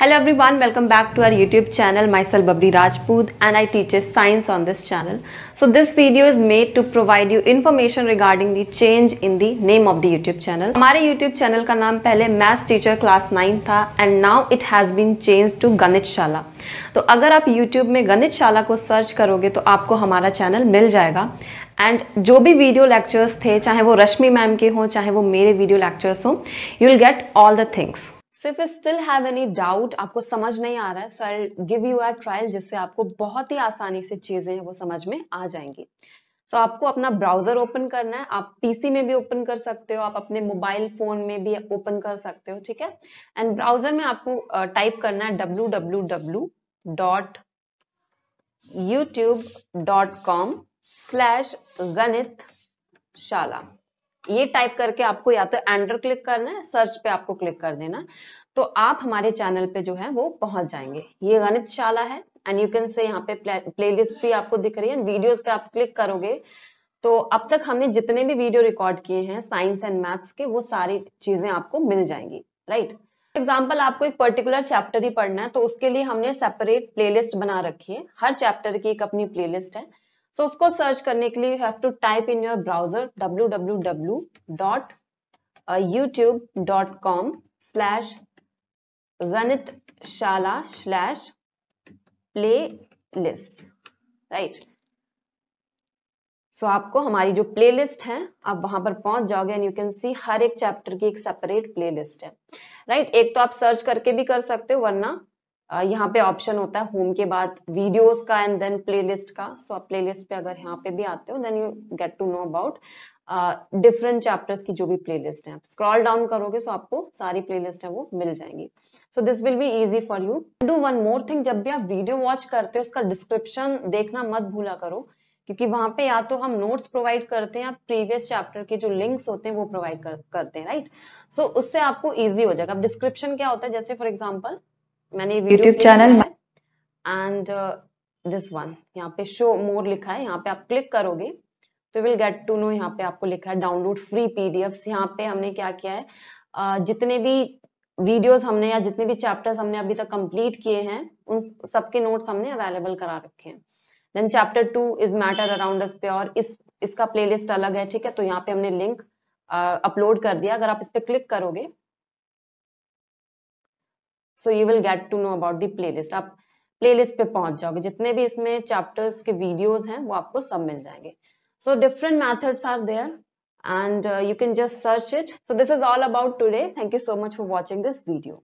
Hello everyone welcome back to our YouTube channel myself Babri Rajput and I teach science on this channel so this video is made to provide you information regarding the change in the name of the YouTube channel हमारे YouTube channel का नाम पहले maths teacher class nine था and now it has been change to Ganit Shala तो अगर आप YouTube में गणित शाला को सर्च करोगे तो आपको हमारा चैनल मिल जाएगा एंड जो भी वीडियो लेक्चर्स थे चाहे वो रश्मि मैम के हों चाहे वो मेरे वीडियो लेक्चर्स हों you will get all the things so if you still have any doubt आपको समझ नहीं आ रहा है so I give you our trial जिससे आपको बहुत ही आसानी से चीजें हैं वो समझ में आ जाएंगी सो so, आपको अपना ब्राउजर ओपन करना है आप पीसी में भी ओपन कर सकते हो आप अपने मोबाइल फोन में भी ओपन कर सकते हो ठीक है एंड ब्राउजर में आपको टाइप uh, करना है W W W dot YouTube dot com slash Ganit Shala ये टाइप करके आपको या तो एंटर क्लिक करना है सर्च पे आपको क्लिक कर देना तो आप हमारे चैनल पे जो है वो पहुंच जाएंगे ये गणित शाला है एंड यू कैन से यहाँ पे लिस्ट भी आपको दिख रही है वीडियोस पे आप क्लिक करोगे तो अब तक हमने जितने भी वीडियो रिकॉर्ड किए हैं साइंस एंड मैथ्स के वो सारी चीजें आपको मिल जाएंगी राइट एग्जाम्पल आपको एक पर्टिकुलर चैप्टर ही पढ़ना है तो उसके लिए हमने सेपरेट प्लेलिस्ट बना रखी है हर चैप्टर की एक अपनी प्लेलिस्ट है सो so, उसको सर्च करने के लिए you have to type in your browser W W W dot YouTube dot com slash Ganit Shala slash playlist right so आपको हमारी जो प्ले लिस्ट है आप वहां पर पहुंच जाओगे एंड यू कैन सी हर एक चैप्टर की एक सेपरेट प्ले लिस्ट है राइट right? एक तो आप सर्च करके भी कर सकते हो वरना यहाँ पे ऑप्शन होता है होम के बाद वीडियोस का एंड देन प्लेलिस्ट का सो so, आप प्लेलिस्ट पे अगर यहाँ पे भी आते हो then you get to know about different chapters की जो भी प्लेलिस्ट है आप स्क्रॉल डाउन करोगे सो आपको सारी प्लेलिस्ट है वो मिल जाएंगी so this will be easy for you do one more thing जब भी आप वीडियो वॉच करते हो उसका डिस्क्रिप्शन देखना मत भूला करो क्योंकि वहां पे या तो हम नोट्स प्रोवाइड करते हैं या प्रीवियस चैप्टर के जो लिंक्स होते हैं वो प्रोवाइड कर, करते हैं राइट सो so, उससे आपको इजी हो जाएगा अब डिस्क्रिप्शन क्या होता है जैसे फॉर एग्जांपल मैंने YouTube channel and this one यहाँ पे शो मोर लिखा है यहाँ पे आप क्लिक करोगे तो विल गेट टू नो यहाँ पे आपको लिखा है डाउनलोड फ्री पीडीएफ यहाँ पे हमने क्या किया है uh, जितने भी वीडियोस हमने या जितने भी चैप्टर्स हमने अभी तक कंप्लीट किए हैं उन सबके नोट्स हमने अवेलेबल करा रखे हैं then chapter two is matter around us pure इस इसका प्लेलिस्ट अलग है ठीक है तो यहाँ पे हमने लिंक अपलोड uh, कर दिया अगर आप इस पर क्लिक करोगे So you will get to know about the playlist. आप प्लेलिस्ट पे पहुंच जाओगे जितने भी इसमें चैप्टर्स के videos so different methods are there and uh, you can just search it so this is all about today thank you so much for watching this video